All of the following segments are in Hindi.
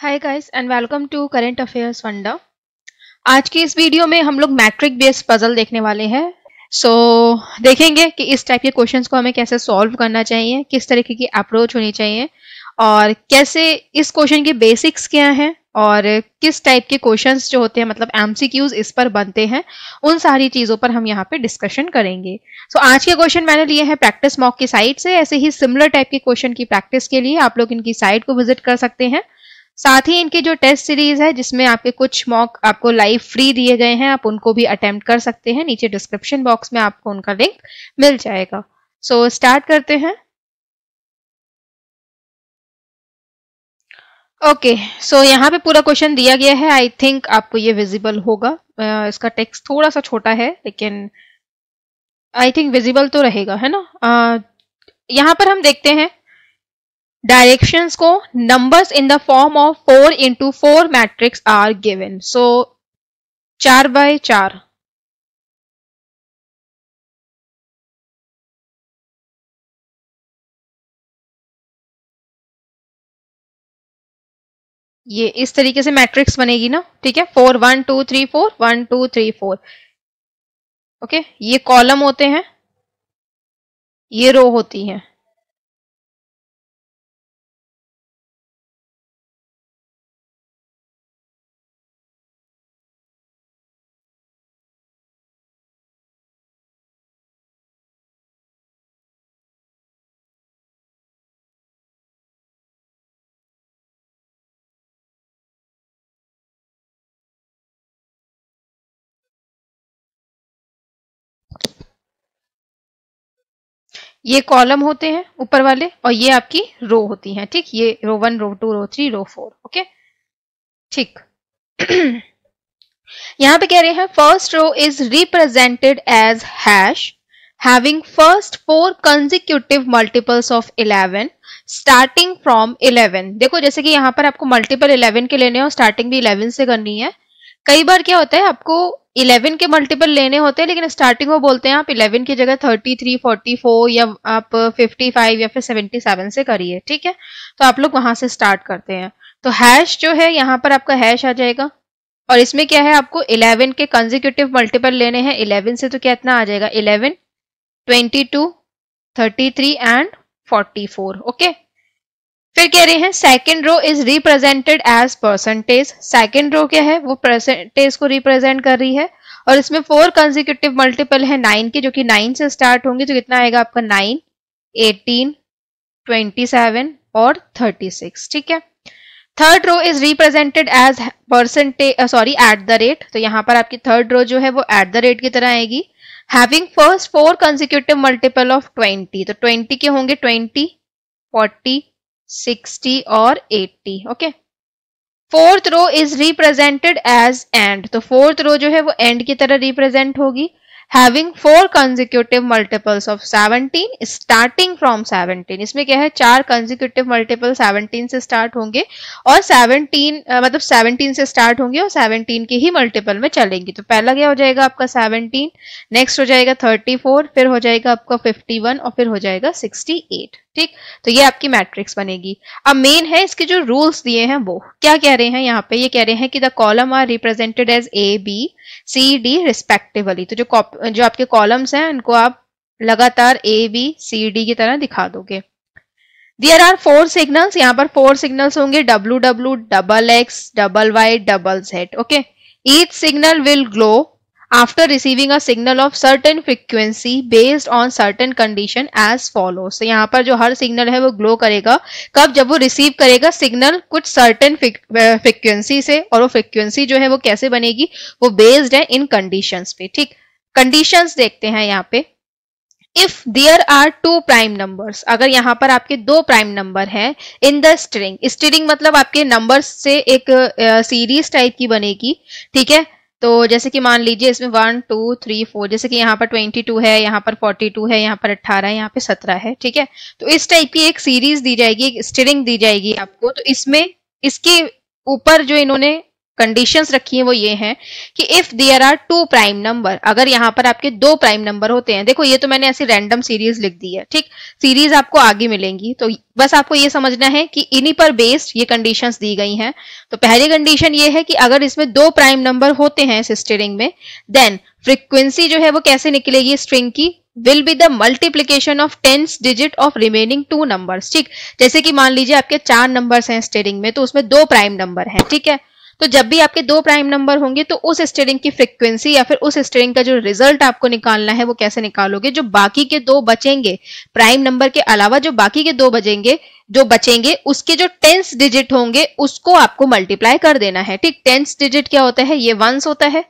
Hi guys and welcome to current affairs Funda आज की इस वीडियो में हम लोग मैट्रिक बेस्ड पजल देखने वाले हैं सो so, देखेंगे कि इस टाइप के क्वेश्चंस को हमें कैसे सॉल्व करना चाहिए किस तरीके की अप्रोच होनी चाहिए और कैसे इस क्वेश्चन के बेसिक्स क्या हैं और किस टाइप के क्वेश्चंस जो होते हैं मतलब एम इस पर बनते हैं उन सारी चीज़ों पर हम यहाँ पे डिस्कशन करेंगे सो so, आज के क्वेश्चन मैंने लिए हैं प्रैक्टिस मॉक की साइट से ऐसे ही सिमिलर टाइप के क्वेश्चन की प्रैक्टिस के लिए आप लोग इनकी साइट को विजिट कर सकते हैं साथ ही इनकी जो टेस्ट सीरीज है जिसमें आपके कुछ मॉक आपको लाइव फ्री दिए गए हैं आप उनको भी अटेम्प्ट कर सकते हैं नीचे डिस्क्रिप्शन बॉक्स में आपको उनका लिंक मिल जाएगा सो so, स्टार्ट करते हैं ओके सो यहाँ पे पूरा क्वेश्चन दिया गया है आई थिंक आपको ये विजिबल होगा uh, इसका टेक्स्ट थोड़ा सा छोटा है लेकिन आई थिंक विजिबल तो रहेगा है ना uh, यहाँ पर हम देखते हैं डायरेक्शन को number in the form of four into four matrix are given so चार बाय चार ये इस तरीके से मैट्रिक्स बनेगी ना ठीक है four one two three four one two three four okay ये कॉलम होते हैं ये रो होती हैं ये कॉलम होते हैं ऊपर वाले और ये आपकी रो होती हैं ठीक ये row one row two row three row four okay ठीक यहां पे कह रहे हैं first row is represented as hash having first four consecutive multiples of eleven starting from eleven देखो जैसे कि यहाँ पर आपको मल्टीपल इलेवन के लेने और स्टार्टिंग भी इलेवन से करनी है कई बार क्या होता है आपको 11 के मल्टीपल लेने होते हैं लेकिन स्टार्टिंग वो बोलते हैं आप 11 की जगह 33, 44 या आप 55 या फिर 77 से करिए ठीक है तो आप लोग वहां से स्टार्ट करते हैं तो हैश जो है यहाँ पर आपका हैश आ जाएगा और इसमें क्या है आपको 11 के कंजिक्यूटिव मल्टीपल लेने हैं 11 से तो क्या इतना आ जाएगा eleven twenty two and forty okay फिर कह रहे हैं second row is represented as percentage second row क्या है वो परसेंटेज को रिप्रेजेंट कर रही है और इसमें फोर कंजिक्यूटिव मल्टीपल है नाइन के जो कि नाइन से स्टार्ट होंगे तो कितना आएगा आपका नाइन एटीन ट्वेंटी सेवन और थर्टी सिक्स ठीक है third row is represented as percentage sorry at the rate तो यहाँ पर आपकी थर्ड रो जो है वो एट द रेट की तरह आएगी having first four consecutive multiple of twenty तो ट्वेंटी के होंगे ट्वेंटी फोर्टी सिक्सटी और eighty okay okay? Fourth row is represented as and तो फोर्थ रो जो है वो एंड की तरह रिप्रेजेंट होगी having four consecutive multiples of seventeen starting from seventeen इसमें क्या है चार कंजिक्यूटिव मल्टीपल सेवनटीन से स्टार्ट होंगे और सेवनटीन मतलब सेवनटीन से स्टार्ट होंगे और सेवनटीन के ही मल्टीपल में चलेंगी तो पहला क्या हो जाएगा आपका सेवनटीन नेक्स्ट हो जाएगा थर्टी फोर फिर हो जाएगा आपका फिफ्टी वन और फिर हो जाएगा सिक्सटी एट ठीक तो ये आपकी मैट्रिक्स बनेगी अब मेन है इसके जो रूल्स दिए हैं वो क्या कह रहे हैं यहाँ पे ये कह रहे हैं कि the column are represented as A B C D respectively तो जो जो आपके कॉलम्स हैं उनको आप लगातार ए बी सी डी की तरह दिखा दोगे देयर आर फोर सिग्नल्स यहाँ पर फोर सिग्नल्स होंगे W W double X double Y double Z okay each signal will glow after receiving a signal of certain frequency based on certain condition as follows. तो यहाँ पर जो हर सिग्नल है वो ग्लो करेगा कब जब वो रिसीव करेगा सिग्नल कुछ सर्टेन फ्रिक्वेंसी से और वो फ्रिक्वेंसी जो है वो कैसे बनेगी वो बेस्ड है इन कंडीशन पे ठीक कंडीशन देखते हैं यहाँ पे if there are two prime numbers अगर यहाँ पर आपके दो प्राइम नंबर है इन द स्ट्रिंग स्ट्रिंग मतलब आपके नंबर से एक सीरीज uh, टाइप की बनेगी ठीक है तो जैसे कि मान लीजिए इसमें वन टू थ्री फोर जैसे कि यहाँ पर ट्वेंटी टू है यहाँ पर फोर्टी टू है यहाँ पर अट्ठारह है यहाँ पे सत्रह है ठीक है तो इस टाइप की एक सीरीज दी जाएगी एक स्टेरिंग दी जाएगी आपको तो इसमें इसके ऊपर जो इन्होंने कंडीशंस रखी हैं वो ये हैं कि if there are two prime number अगर यहाँ पर आपके दो प्राइम नंबर होते हैं देखो ये तो मैंने ऐसी रैंडम सीरीज लिख दी है ठीक सीरीज आपको आगे मिलेंगी तो बस आपको ये समझना है कि इन्हीं पर बेस्ड ये कंडीशंस दी गई हैं तो पहली कंडीशन ये है कि अगर इसमें दो प्राइम नंबर होते हैं सिस्टरिंग में देन फ्रिक्वेंसी जो है वो कैसे निकलेगी स्ट्रिंग की will be the multiplication of tens digit of remaining two number ठीक जैसे कि मान लीजिए आपके चार नंबर हैं स्टेरिंग में तो उसमें दो प्राइम नंबर हैं ठीक है तो जब भी आपके दो प्राइम नंबर होंगे तो उस स्टेरिंग की फ्रिक्वेंसी या फिर उस स्टेरिंग का जो रिजल्ट आपको निकालना है वो कैसे निकालोगे जो बाकी के दो बचेंगे प्राइम नंबर के अलावा जो बाकी के दो बचेंगे जो बचेंगे उसके जो टेंस डिजिट होंगे उसको आपको मल्टीप्लाई कर देना है ठीक टेंस डिजिट क्या होता है ये वंस होता है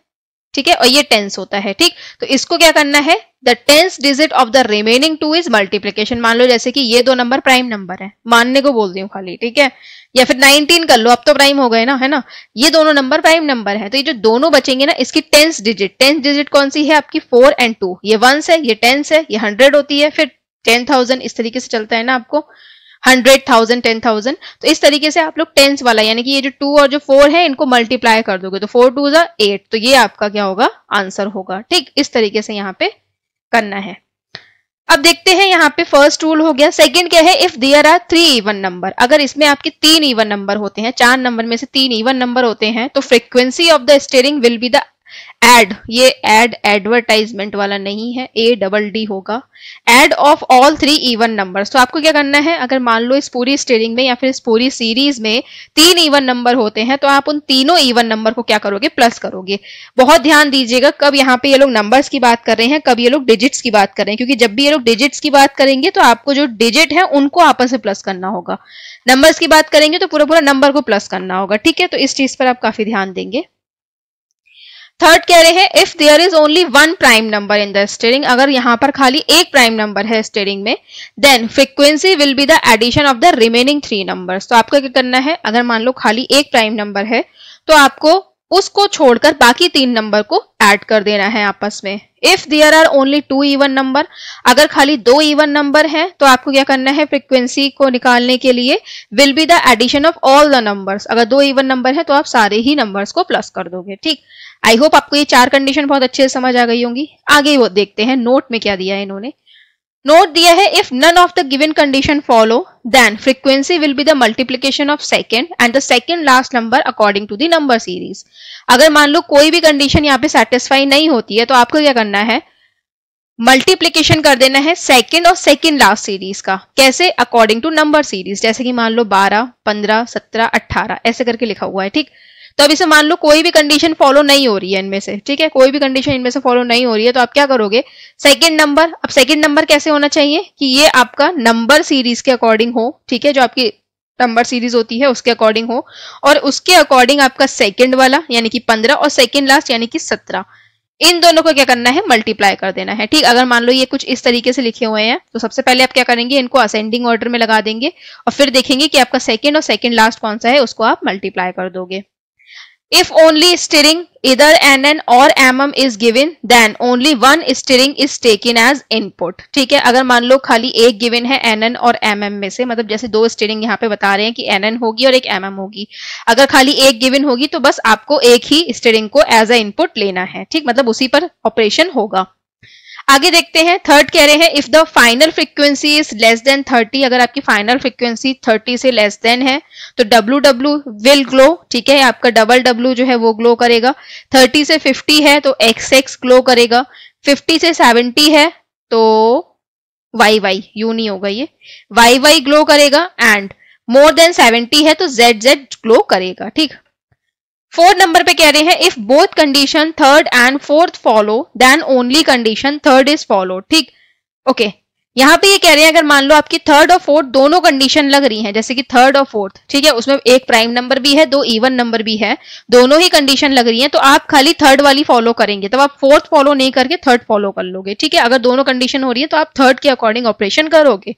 ठीक है और ये टेंस होता है ठीक तो इसको क्या करना है the tens digit of the remaining two is multiplication मान लो जैसे कि ये दो नंबर प्राइम नंबर है मानने को बोल दी हूँ खाली ठीक है या फिर 19 कर लो अब तो प्राइम हो गए ना है ना ये दोनों नंबर प्राइम नंबर है तो ये जो दोनों बचेंगे ना इसकी टेंस डिजिट टेंस डिजिट कौन सी है आपकी फोर एंड टू ये वंस है ये टेंस है ये हंड्रेड होती है फिर टेन थाउजेंड इस तरीके से चलता है ना आपको हंड्रेड थाउजेंड टेन थाउजेंड तो इस तरीके से आप लोग टेंस वाला यानी कि ये जो टू और जो फोर है इनको मल्टीप्लाई कर दोगे तो फोर टू जो एट तो ये आपका क्या होगा आंसर होगा ठीक इस तरीके से यहाँ पे करना है अब देखते हैं यहाँ पे फर्स्ट रूल हो गया सेकंड क्या है if there are three even number अगर इसमें आपके तीन इवन नंबर होते हैं चार नंबर में से तीन इवन नंबर होते हैं तो frequency of the string will be the add ये एड एडवर्टाइजमेंट वाला नहीं है ए डबल डी होगा add of all three even numbers तो आपको क्या करना है अगर मान लो इस पूरी स्टेरिंग में या फिर इस पूरी सीरीज में तीन इवन नंबर होते हैं तो आप उन तीनों इवन नंबर को क्या करोगे प्लस करोगे बहुत ध्यान दीजिएगा कब यहाँ पे ये लोग नंबर्स की बात कर रहे हैं कब ये लोग डिजिट्स की बात कर रहे हैं क्योंकि जब भी ये लोग डिजिट्स की बात करेंगे तो आपको जो डिजिट है उनको आपस में प्लस करना होगा नंबर्स की बात करेंगे तो पूरा पूरा नंबर को प्लस करना होगा ठीक है तो इस चीज पर आप काफी ध्यान देंगे थर्ड कह रहे हैं if there is only one prime number in the string अगर यहां पर खाली एक प्राइम नंबर है स्टेरिंग में then frequency will be the addition of the remaining three number तो आपको क्या करना है अगर मान लो खाली एक प्राइम नंबर है तो आपको उसको छोड़कर बाकी तीन नंबर को एड कर देना है आपस में if there are only two even number अगर खाली दो इवन नंबर है तो आपको क्या करना है फ्रिक्वेंसी को निकालने के लिए will be the addition of all the number अगर दो इवन नंबर है तो आप सारे ही नंबर्स को प्लस कर दोगे ठीक आई होप आपको ये चार कंडीशन बहुत अच्छे से समझ आ गई होंगी आगे वो देखते हैं नोट में क्या दिया है इन्होंने नोट दिया है if none of the given condition follow then frequency will be the multiplication of second and the second last number according to the number series अगर मान लो कोई भी कंडीशन यहाँ पे सेटिस्फाई नहीं होती है तो आपको क्या करना है मल्टीप्लीकेशन कर देना है सेकेंड और सेकेंड लास्ट सीरीज का कैसे अकॉर्डिंग टू नंबर सीरीज जैसे कि मान लो बारह पंद्रह सत्रह अट्ठारह ऐसे करके लिखा हुआ है ठीक तो अब इसे मान लो कोई भी कंडीशन फॉलो नहीं हो रही है इनमें से ठीक है कोई भी कंडीशन इनमें से फॉलो नहीं हो रही है तो आप क्या करोगे सेकेंड नंबर अब सेकेंड नंबर कैसे होना चाहिए कि ये आपका नंबर सीरीज के अकॉर्डिंग हो ठीक है जो आपकी नंबर सीरीज होती है उसके अकॉर्डिंग हो और उसके अकॉर्डिंग आपका सेकेंड वाला यानी कि पंद्रह और सेकेंड लास्ट यानी कि सत्रह इन दोनों को क्या करना है मल्टीप्लाई कर देना है ठीक अगर मान लो ये कुछ इस तरीके से लिखे हुए हैं तो सबसे पहले आप क्या करेंगे इनको असेंडिंग ऑर्डर में लगा देंगे और फिर देखेंगे कि आपका सेकेंड और सेकेंड लास्ट कौन सा है उसको आप मल्टीप्लाई कर दोगे If only steering either NN और MM is given then only one steering is taken as input. ठीक है अगर मान लो खाली एक given है NN और MM में से मतलब जैसे दो steering यहाँ पे बता रहे हैं कि NN होगी और एक MM होगी अगर खाली एक given होगी तो बस आपको एक ही steering को as a input लेना है ठीक मतलब उसी पर operation होगा आगे देखते हैं थर्ड कह रहे हैं if the final frequency is less than 30 अगर आपकी फाइनल फ्रीक्वेंसी 30 से लेस देन है तो डब्ल्यू डब्ल्यू विल ग्लो ठीक है आपका डबल डब्ल्यू जो है वो ग्लो करेगा 30 से 50 है तो एक्स एक्स ग्लो करेगा 50 से 70 है तो वाई वाई यू नहीं होगा ये वाई वाई ग्लो करेगा एंड मोर देन सेवेंटी है तो जेड जेड ग्लो करेगा ठीक फोर्थ नंबर पे कह रहे हैं if both condition third and fourth follow then only condition third is follow ठीक ओके यहाँ पे ये यह कह रहे हैं अगर मान लो आपकी थर्ड और फोर्थ दोनों कंडीशन लग रही हैं जैसे कि थर्ड और फोर्थ ठीक है उसमें एक प्राइम नंबर भी है दो इवन नंबर भी है दोनों ही कंडीशन लग रही हैं तो आप खाली थर्ड वाली फॉलो करेंगे तो आप फोर्थ फॉलो नहीं करके थर्ड फॉलो कर लोगे ठीक है अगर दोनों कंडीशन हो रही है तो आप थर्ड के अकॉर्डिंग ऑपरेशन करोगे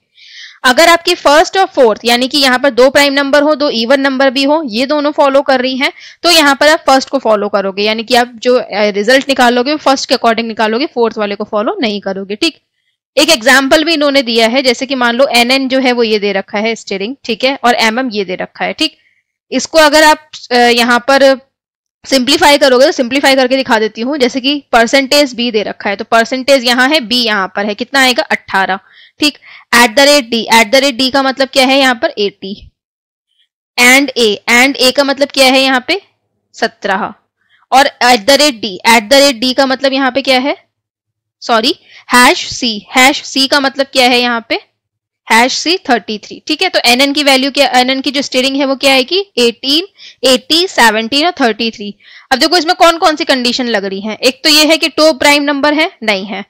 अगर आपकी फर्स्ट और फोर्थ यानी कि यहाँ पर दो प्राइम नंबर हो दो इवन नंबर भी हो ये दोनों फॉलो कर रही हैं तो यहाँ पर आप फर्स्ट को फॉलो करोगे यानी कि आप जो रिजल्ट निकालोगे फर्स्ट के अकॉर्डिंग निकालोगे फोर्थ वाले को फॉलो नहीं करोगे ठीक एक एग्जाम्पल भी इन्होंने दिया है जैसे कि मान लो एन एन जो है वो ये दे रखा है स्टेरिंग ठीक है और एम ये दे रखा है ठीक इसको अगर आप यहाँ पर सिंप्लीफाई करोगे तो सिंप्लीफाई करके दिखा देती हूँ जैसे कि परसेंटेज बी दे रखा है तो परसेंटेज यहाँ है बी यहाँ पर है कितना आएगा अट्ठारह ठीक at the rate D at the rate D का मतलब क्या है यहाँ पर eighty and A and A का मतलब क्या है यहाँ पे सत्रह और at the rate D at the rate D का मतलब यहाँ पे क्या है sorry hash C hash C का मतलब क्या है यहाँ पे हैश सी थर्टी थ्री ठीक है तो एन एन की वैल्यू क्या एन एन की जो स्टेरिंग है वो क्या है कि एटीन एटी सेवनटीन और थर्टी थ्री अब देखो इसमें कौन कौन सी कंडीशन लग रही है एक तो ये है कि टॉप प्राइम नंबर है नहीं है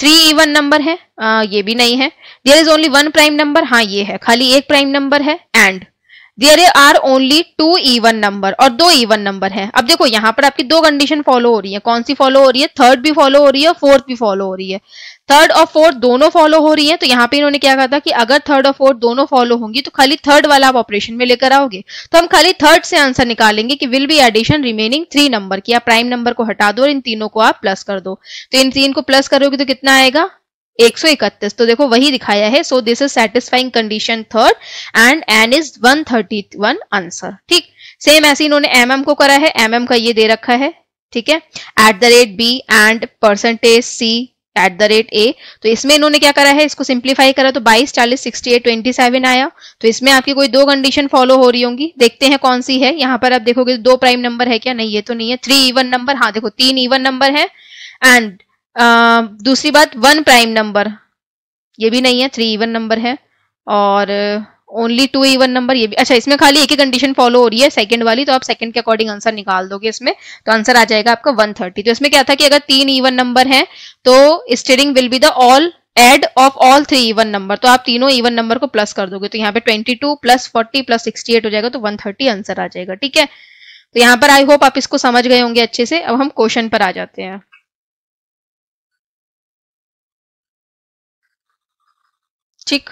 थ्री इवन नंबर है आ, ये भी नहीं है there is only one prime number हाँ ये है खाली एक प्राइम नंबर है and there are only two even number और दो इवन नंबर है अब देखो यहाँ पर आपकी दो कंडीशन फॉलो हो रही है कौन सी फॉलो हो रही है थर्ड भी फॉलो हो रही है फोर्थ भी फॉलो हो रही है थर्ड और फोर्थ दोनों फॉलो हो रही है तो यहाँ पे इन्होंने क्या कहा था कि अगर थर्ड और फोर्थ दोनों फॉलो होंगी तो खाली थर्ड वाला आप ऑपरेशन में लेकर आओगे तो हम खाली थर्ड से आंसर निकालेंगे कि will be addition remaining three number की आप प्राइम नंबर को हटा दो और इन तीनों को आप प्लस कर दो तो इन तीन को प्लस करोगे तो कितना आएगा एक सौ इकतीस तो देखो वही दिखाया है so this is satisfying condition third and N is one thirty one answer ठीक सेम ऐसे इन्होंने एम mm एम को करा है एम mm एम का ये दे रखा है ठीक है at the rate B and percentage C at the rate A तो इसमें इन्होंने क्या करा है इसको सिंप्लीफाई करा तो 22, 40, 68, 27 आया तो इसमें आपकी कोई दो कंडीशन फॉलो हो रही होंगी देखते हैं कौन सी है यहाँ पर आप देखोगे दो प्राइम नंबर है क्या नहीं ये तो नहीं है थ्री इवन नंबर हाँ देखो तीन इवन नंबर है एंड दूसरी बात वन प्राइम नंबर ये भी नहीं है थ्री इवन नंबर है और ओनली टू इवन नंबर ये भी अच्छा इसमें खाली एक ही कंडीशन फॉलो हो रही है सेकंड वाली तो आप सेकंड के अकॉर्डिंग आंसर निकाल दोगे इसमें तो आंसर आ जाएगा आपका 130 तो इसमें क्या था कि अगर तीन इवन नंबर हैं तो string will be the all add of all three even number तो आप तीनों इवन नंबर को प्लस कर दोगे तो यहाँ पे two plus forty plus sixty eight हो जाएगा तो वन थर्टी आंसर आ जाएगा ठीक है तो यहाँ पर आई होप आप इसको समझ गए होंगे अच्छे से अब हम क्वेश्चन पर आ जाते हैं ठीक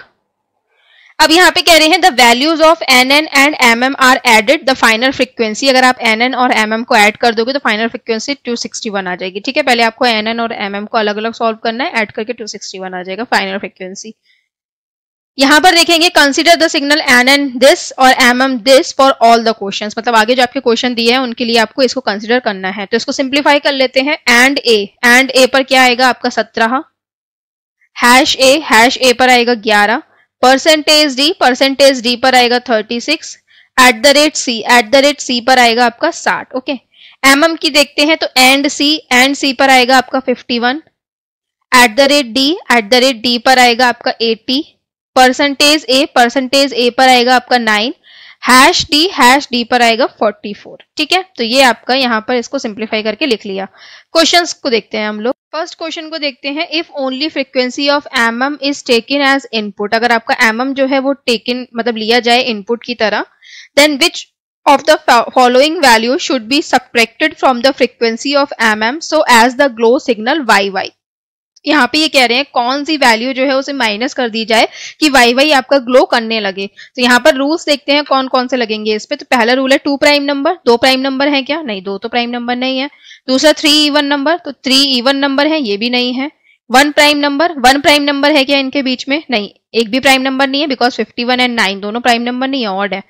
अब यहाँ पे कह रहे हैं the values of N N and M M are added the final frequency अगर आप एन एन और एम एम को एड कर दोगे तो फाइनल फ्रिक्वेंसी 261 आ जाएगी ठीक है पहले आपको एन एन और एम एम को अलग अलग सॉल्व करना है एड करके 261 आ जाएगा फाइनल फ्रिक्वेंसी यहाँ पर देखेंगे consider the signal N N this और M M this for all the question मतलब आगे जो आपके क्वेश्चन दिए हैं उनके लिए आपको इसको कंसिडर करना है तो इसको सिंप्लीफाई कर लेते हैं एंड ए एंड ए पर क्या आएगा आपका सत्रह हैश ए हैश ए पर आएगा ग्यारह परसेंटेज डी परसेंटेज डी पर आएगा thirty six at the rate C at the rate C पर आएगा आपका साठ ओके एम एम की देखते हैं तो एंड सी एंड सी पर आएगा आपका fifty one at the rate D at the rate D पर आएगा आपका eighty percentage A percentage A पर आएगा आपका nine hash D hash D पर आएगा 44 ठीक है तो ये आपका यहाँ पर इसको सिंप्लीफाई करके लिख लिया क्वेश्चंस को देखते हैं हम लोग फर्स्ट क्वेश्चन को देखते हैं if only frequency of M M is taken as input अगर आपका एम mm एम जो है वो टेकन मतलब लिया जाए इनपुट की तरह then which of the following value should be subtracted from the frequency of M M so as the glow signal Y Y यहाँ पे ये कह रहे हैं कौन सी वैल्यू जो है उसे माइनस कर दी जाए कि वाई वाई आपका ग्लो करने लगे तो यहाँ पर रूल्स देखते हैं कौन कौन से लगेंगे इस पे तो पहला रूल है टू प्राइम नंबर दो प्राइम नंबर है क्या नहीं दो तो प्राइम नंबर नहीं है दूसरा थ्री इवन नंबर तो थ्री इवन नंबर है ये भी नहीं है one prime number one prime number है क्या इनके बीच में नहीं एक भी प्राइम नंबर नहीं है because fifty one and nine दोनों प्राइम नंबर नहीं है ऑर्ड है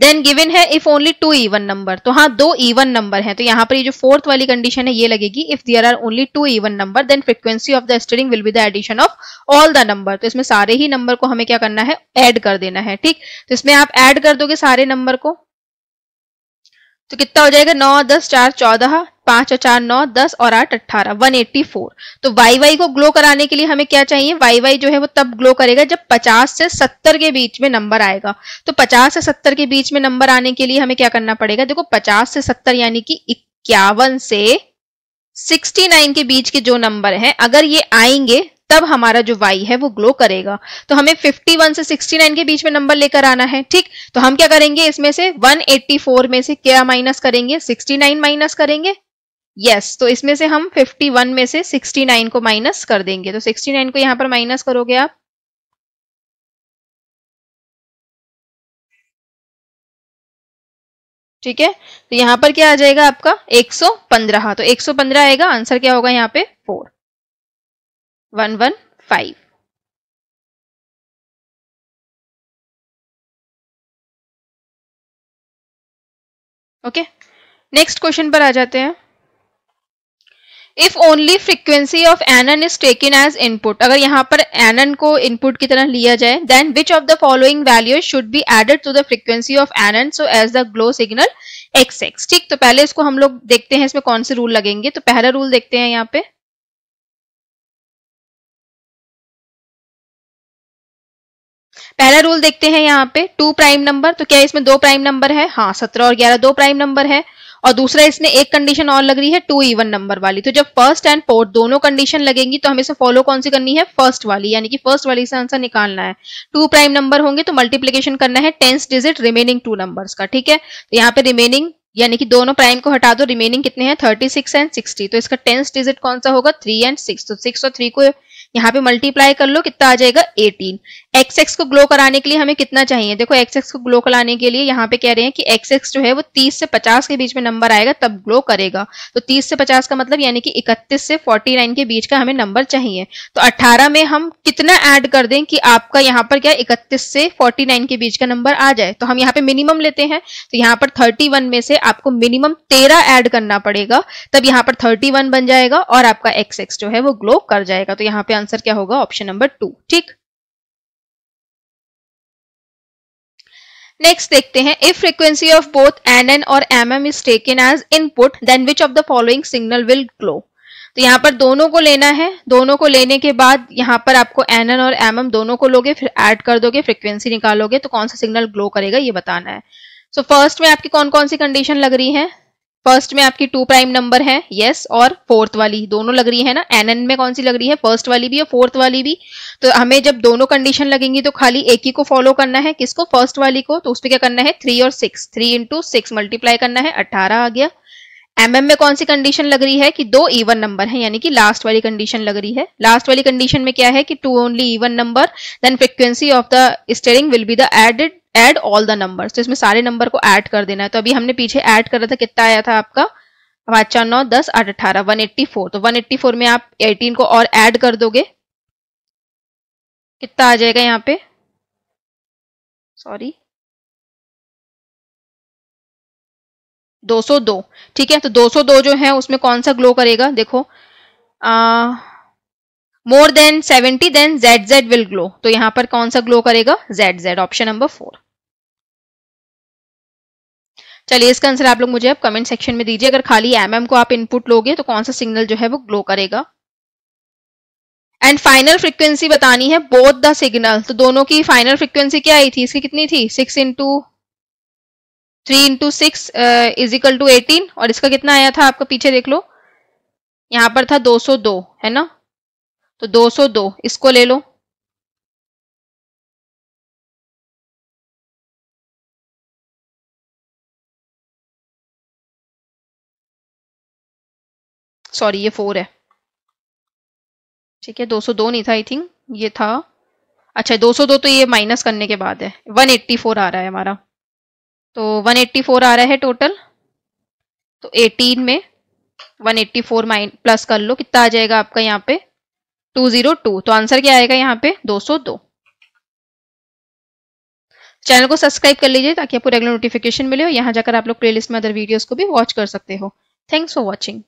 देन गिवन है if only two even number तो हाँ दो इवन नंबर है तो यहाँ पर ये जो फोर्थ वाली कंडीशन है ये लगेगी if there are only two even number then frequency of the string will be the addition of all the number तो इसमें सारे ही नंबर को हमें क्या करना है एड कर देना है ठीक तो इसमें आप एड कर दोगे सारे नंबर को तो कितना हो जाएगा नौ दस चार चौदह पांच और चार नौ दस और आठ अट्ठारह वन एट्टी फोर तो वाई वाई को ग्लो कराने के लिए हमें क्या चाहिए वाई वाई जो है वो तब ग्लो करेगा जब पचास से सत्तर के बीच में नंबर आएगा तो पचास से सत्तर के बीच में नंबर आने के लिए हमें क्या करना पड़ेगा देखो पचास से सत्तर यानी कि इक्यावन से 69 के बीच के जो नंबर हैं अगर ये आएंगे तब हमारा जो वाई है वो ग्लो करेगा तो हमें 51 से 69 के बीच में नंबर लेकर आना है ठीक तो हम क्या करेंगे इसमें से 184 में से क्या माइनस करेंगे 69 माइनस करेंगे यस yes, तो इसमें से हम 51 में से 69 को माइनस कर देंगे तो 69 को यहां पर माइनस करोगे आप ठीक है तो यहां पर क्या आ जाएगा आपका 115 तो 115 आएगा आंसर क्या होगा यहाँ पे four one one five okay next question पर आ जाते हैं if only frequency of N N is taken as input अगर यहां पर एनन को इनपुट की तरह लिया जाए then which of the following value should be added to the frequency of N N so as the glow signal X X ठीक तो पहले इसको हम लोग देखते हैं इसमें कौन से रूल लगेंगे तो पहला रूल देखते हैं यहाँ पे पहला रूल देखते हैं यहाँ पे टू प्राइम नंबर तो क्या इसमें दो प्राइम नंबर है हाँ सत्रह और ग्यारह दो प्राइम नंबर है और दूसरा इसमें एक कंडीशन और लग रही है टू इवन नंबर वाली तो जब फर्स्ट एंड फोर्थ दोनों कंडीशन लगेंगी तो हमें इसे फॉलो कौन सी करनी है फर्स्ट वाली यानी कि फर्स्ट वाली से आंसर निकालना है टू प्राइम नंबर होंगे तो मल्टीप्लीकेशन करना है tens digit remaining two numbers का ठीक है तो यहाँ पे रिमेनिंग यानी कि दोनों प्राइम को हटा दो रिमेनिंग कितने हैं थर्टी सिक्स एंड सिक्सटी तो इसका टेंस डिजिट कौन सा होगा थ्री एंड सिक्स तो सिक्स और थ्री को यहाँ पे मल्टीप्लाई कर लो कितना आ जाएगा 18 एक्स एक्स को ग्लो कराने के लिए हमें कितना चाहिए देखो एक्स एक्स को ग्लो कराने के लिए यहाँ पे कह रहे हैं कि एक्स एक्स जो है वो 30 से 50 के बीच में नंबर आएगा तब ग्लो करेगा तो 30 से 50 का मतलब यानी कि 31 से 49 के बीच का हमें नंबर चाहिए तो 18 में हम कितना ऐड कर दें कि आपका यहाँ पर क्या इकतीस से नाइन के बीच का नंबर आ जाए तो हम यहाँ पे मिनिमम लेते हैं तो यहाँ पर वन में से आपको मिनिमम तेरह एड करना पड़ेगा तब यहाँ पर वन बन जाएगा और आपका एक्स एक्स जो है वो ग्लो कर जाएगा तो यहाँ पे आंसर क्या होगा ऑप्शन नंबर टू ठीक नेक्स्ट देखते हैं if frequency of both N N और M M is taken as input then which of the following signal will glow तो यहाँ पर दोनों को लेना है दोनों को लेने के बाद यहाँ पर आपको एन एन और एम एम दोनों को लोगे फिर ऐड कर दोगे फ्रिक्वेंसी निकालोगे तो कौन सा सिग्नल ग्लो करेगा ये बताना है सो so, फर्स्ट में आपकी कौन कौन सी कंडीशन लग रही है फर्स्ट में आपकी टू प्राइम नंबर है यस और फोर्थ वाली दोनों लग रही है ना एन एन में कौन सी लग रही है फर्स्ट वाली भी और फोर्थ वाली भी तो हमें जब दोनों कंडीशन लगेंगी तो खाली एक ही को फॉलो करना है किसको फर्स्ट वाली को तो उसमें क्या करना है थ्री और six three into six multiply करना है अट्ठारह आ गया एम mm में कौन सी कंडीशन लग रही है कि दो इवन नंबर है यानी कि लास्ट वाली कंडीशन लग रही है लास्ट वाली कंडीशन में क्या है कि two only even number then frequency of the string will be the added add all the number तो इसमें सारे नंबर को एड कर देना है तो अभी हमने पीछे एड करा था कितना आया था आपका पाँच चार नौ दस आठ अठारह वन एट्टी फोर तो वन एट्टी फोर में आप एटीन को और ऐड कर दोगे कितना आ जाएगा यहाँ पे सॉरी दो सौ दो ठीक है तो दो सौ दो जो है उसमें कौन सा ग्लो करेगा देखो more than seventy then Z Z will glow तो यहाँ पर कौन सा ग्लो करेगा Z Z option number four चलिए इसका आंसर आप लोग मुझे अब कमेंट सेक्शन में दीजिए अगर खाली एम mm को आप इनपुट लोगे तो कौन सा सिग्नल जो है वो ग्लो करेगा एंड फाइनल फ्रिक्वेंसी बतानी है बोथ द सिग्नल तो दोनों की फाइनल फ्रिक्वेंसी क्या आई थी इसकी कितनी थी six into three into six is equal to eighteen और इसका कितना आया था आपका पीछे देख लो यहां पर था 202 है ना तो 202 इसको ले लो सॉरी ये फोर है ठीक है दो सौ दो नहीं था आई थिंक ये था अच्छा दो सौ दो तो ये माइनस करने के बाद है वन एट्टी फोर आ रहा है हमारा तो वन एट्टी फोर आ रहा है टोटल तो एटीन में वन एट्टी फोर माइन प्लस कर लो कितना आ जाएगा आपका यहाँ पे टू जीरो टू तो आंसर क्या आएगा यहाँ पे दो सौ दो चैनल को सब्सक्राइब कर लीजिए ताकि आपको रेगुलर नोटिफिकेशन मिले और यहाँ जाकर आप लोग प्ले में अदर वीडियोज को भी वॉच कर सकते हो थैंक्स फॉर वॉचिंग